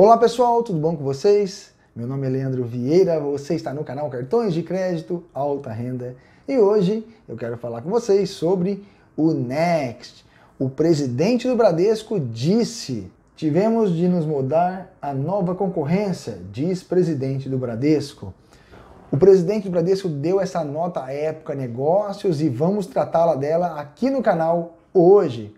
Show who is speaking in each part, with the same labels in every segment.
Speaker 1: Olá pessoal, tudo bom com vocês? Meu nome é Leandro Vieira, você está no canal Cartões de Crédito Alta Renda e hoje eu quero falar com vocês sobre o Next. O presidente do Bradesco disse: tivemos de nos mudar à nova concorrência, diz presidente do Bradesco. O presidente do Bradesco deu essa nota à época negócios e vamos tratá-la dela aqui no canal hoje.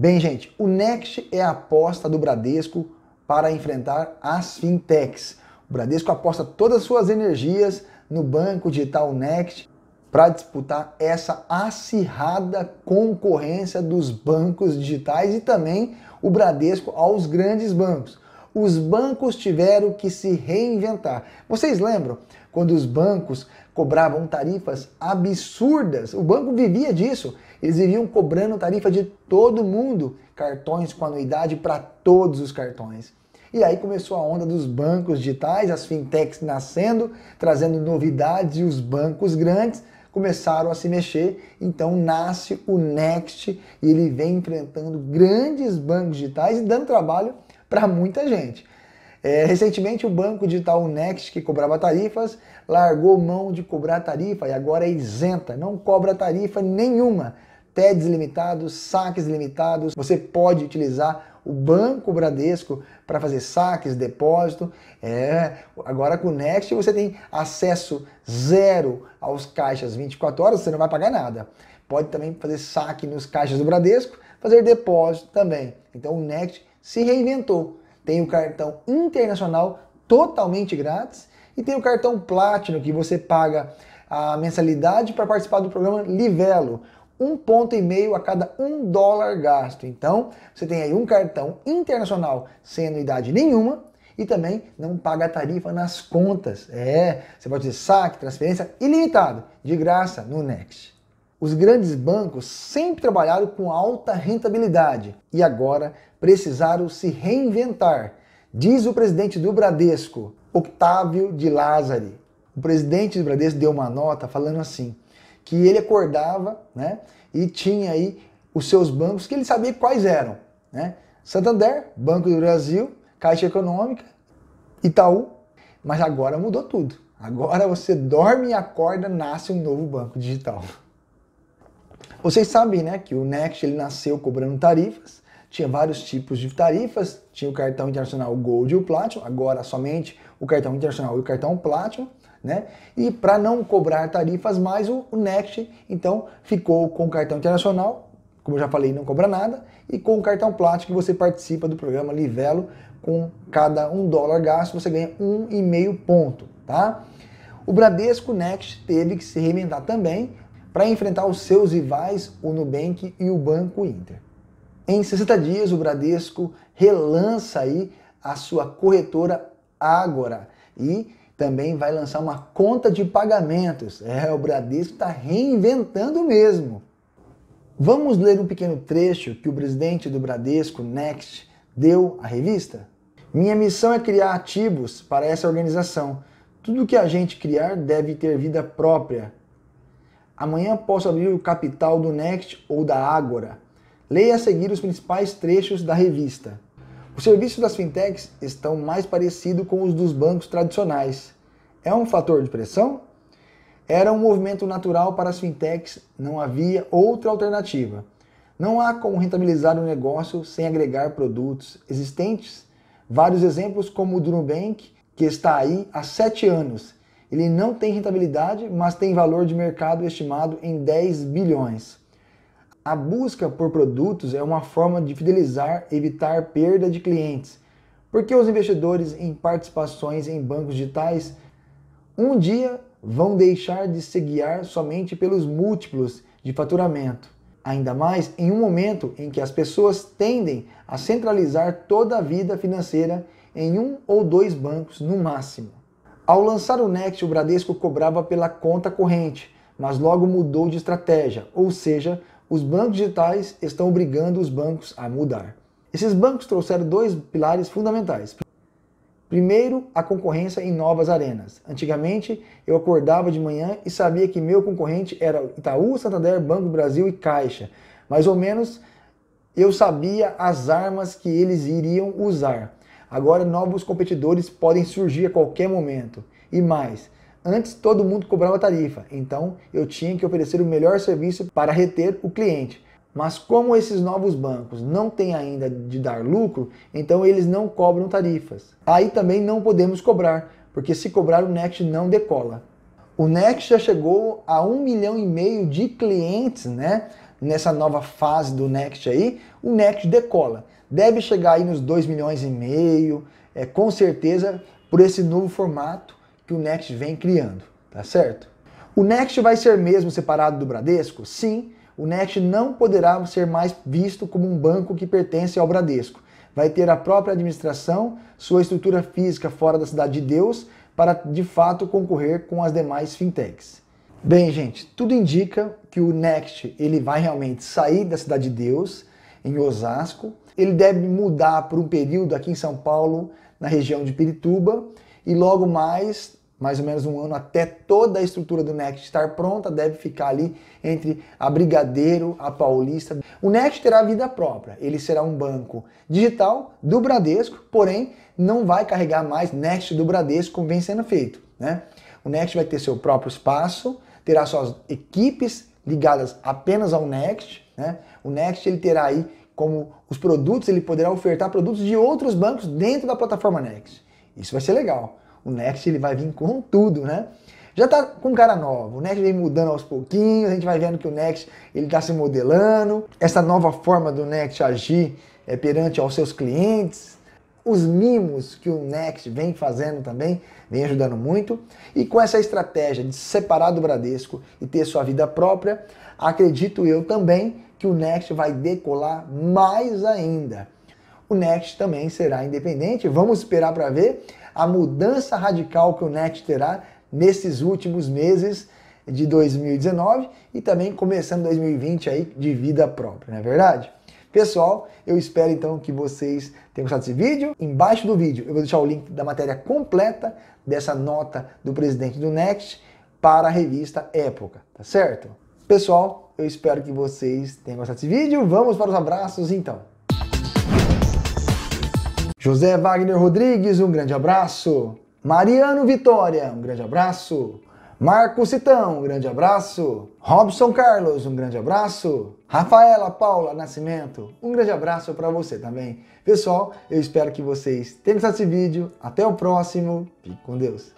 Speaker 1: Bem, gente, o Next é a aposta do Bradesco para enfrentar as fintechs. O Bradesco aposta todas as suas energias no banco digital Next para disputar essa acirrada concorrência dos bancos digitais e também o Bradesco aos grandes bancos os bancos tiveram que se reinventar. Vocês lembram quando os bancos cobravam tarifas absurdas? O banco vivia disso. Eles viviam cobrando tarifa de todo mundo, cartões com anuidade para todos os cartões. E aí começou a onda dos bancos digitais, as fintechs nascendo, trazendo novidades e os bancos grandes começaram a se mexer. Então nasce o Next e ele vem enfrentando grandes bancos digitais e dando trabalho para muita gente. É, recentemente, o banco digital Next, que cobrava tarifas, largou mão de cobrar tarifa e agora é isenta, não cobra tarifa nenhuma. TEDs limitados, saques limitados, você pode utilizar o Banco Bradesco para fazer saques, depósito. É, agora com o Next você tem acesso zero aos caixas 24 horas, você não vai pagar nada. Pode também fazer saque nos caixas do Bradesco, fazer depósito também. Então o Next se reinventou. Tem o cartão internacional totalmente grátis e tem o cartão Platinum que você paga a mensalidade para participar do programa Livelo. Um ponto e meio a cada um dólar gasto. Então, você tem aí um cartão internacional sem anuidade nenhuma e também não paga tarifa nas contas. É, você pode dizer saque, transferência ilimitado, de graça no Next. Os grandes bancos sempre trabalharam com alta rentabilidade e agora precisaram se reinventar, diz o presidente do Bradesco, Octávio de Lázari. O presidente do Bradesco deu uma nota falando assim, que ele acordava, né, e tinha aí os seus bancos que ele sabia quais eram, né? Santander, Banco do Brasil, Caixa Econômica, Itaú, mas agora mudou tudo. Agora você dorme e acorda, nasce um novo banco digital. Vocês sabem né, que o Next ele nasceu cobrando tarifas, tinha vários tipos de tarifas, tinha o cartão internacional Gold e o Platinum, agora somente o cartão internacional e o cartão Platinum, né? E para não cobrar tarifas mais, o, Next então ficou com o cartão internacional, como eu já falei, não cobra nada, e com o cartão Platinum que você participa do programa Livelo, com cada um dólar gasto você ganha um e meio ponto, tá? O Bradesco Next teve que se reinventar também, para enfrentar os seus rivais, o Nubank e o Banco Inter. Em 60 dias, o Bradesco relança aí a sua corretora Ágora e também vai lançar uma conta de pagamentos. É, o Bradesco está reinventando mesmo. Vamos ler um pequeno trecho que o presidente do Bradesco, Next, deu à revista? Minha missão é criar ativos para essa organização. Tudo que a gente criar deve ter vida própria, Amanhã posso abrir o capital do Next ou da Ágora. Leia a seguir os principais trechos da revista. Os serviços das fintechs estão mais parecidos com os dos bancos tradicionais. É um fator de pressão? Era um movimento natural para as fintechs, não havia outra alternativa. Não há como rentabilizar um negócio sem agregar produtos existentes. Vários exemplos, como o do Nubank, que está aí há sete anos ele não tem rentabilidade, mas tem valor de mercado estimado em 10 bilhões. A busca por produtos é uma forma de fidelizar, evitar perda de clientes. Por que os investidores em participações em bancos digitais um dia vão deixar de se guiar somente pelos múltiplos de faturamento? Ainda mais em um momento em que as pessoas tendem a centralizar toda a vida financeira em um ou dois bancos no máximo. Ao lançar o Next, o Bradesco cobrava pela conta corrente, mas logo mudou de estratégia, ou seja, os bancos digitais estão obrigando os bancos a mudar. Esses bancos trouxeram dois pilares fundamentais. Primeiro, a concorrência em novas arenas. Antigamente, eu acordava de manhã e sabia que meu concorrente era Itaú, Santander, Banco do Brasil e Caixa. Mais ou menos, eu sabia as armas que eles iriam usar. Agora novos competidores podem surgir a qualquer momento. E mais, antes todo mundo cobrava tarifa, então eu tinha que oferecer o melhor serviço para reter o cliente. Mas como esses novos bancos não têm ainda de dar lucro, então eles não cobram tarifas. Aí também não podemos cobrar, porque se cobrar o Next não decola. O Next já chegou a um milhão e meio de clientes, né? Nessa nova fase do Next aí, o Next decola deve chegar aí nos 2 milhões e meio, é, com certeza, por esse novo formato que o Next vem criando, tá certo? O Next vai ser mesmo separado do Bradesco? Sim, o Next não poderá ser mais visto como um banco que pertence ao Bradesco. Vai ter a própria administração, sua estrutura física fora da cidade de Deus, para de fato concorrer com as demais fintechs. Bem, gente, tudo indica que o Next ele vai realmente sair da cidade de Deus em Osasco. Ele deve mudar por um período aqui em São Paulo, na região de Pirituba, e logo mais, mais ou menos um ano, até toda a estrutura do Next estar pronta, deve ficar ali entre a Brigadeiro, a Paulista. O Next terá vida própria, ele será um banco digital do Bradesco, porém não vai carregar mais Next do Bradesco como vem sendo feito. Né? O Next vai ter seu próprio espaço, terá suas equipes ligadas apenas ao Next, né? O Next ele terá aí como os produtos, ele poderá ofertar produtos de outros bancos dentro da plataforma Next. Isso vai ser legal. O Next ele vai vir com tudo, né? Já está com cara nova. O Next vem mudando aos pouquinhos, a gente vai vendo que o Next ele tá se modelando. Essa nova forma do Next agir é perante aos seus clientes, os mimos que o Next vem fazendo também, vem ajudando muito. E com essa estratégia de separar do Bradesco e ter sua vida própria, acredito eu também que o Next vai decolar mais ainda. O Next também será independente. Vamos esperar para ver a mudança radical que o Next terá nesses últimos meses de 2019 e também começando 2020 aí de vida própria, não é verdade? Pessoal, eu espero então que vocês tenham gostado desse vídeo. Embaixo do vídeo eu vou deixar o link da matéria completa dessa nota do presidente do Next para a revista Época, tá certo? Pessoal, eu espero que vocês tenham gostado desse vídeo. Vamos para os abraços então. José Wagner Rodrigues, um grande abraço. Mariano Vitória, um grande abraço. Marco Citão, um grande abraço. Robson Carlos, um grande abraço. Rafaela Paula Nascimento, um grande abraço para você também. Pessoal, eu espero que vocês tenham gostado desse vídeo. Até o próximo. Fique com Deus.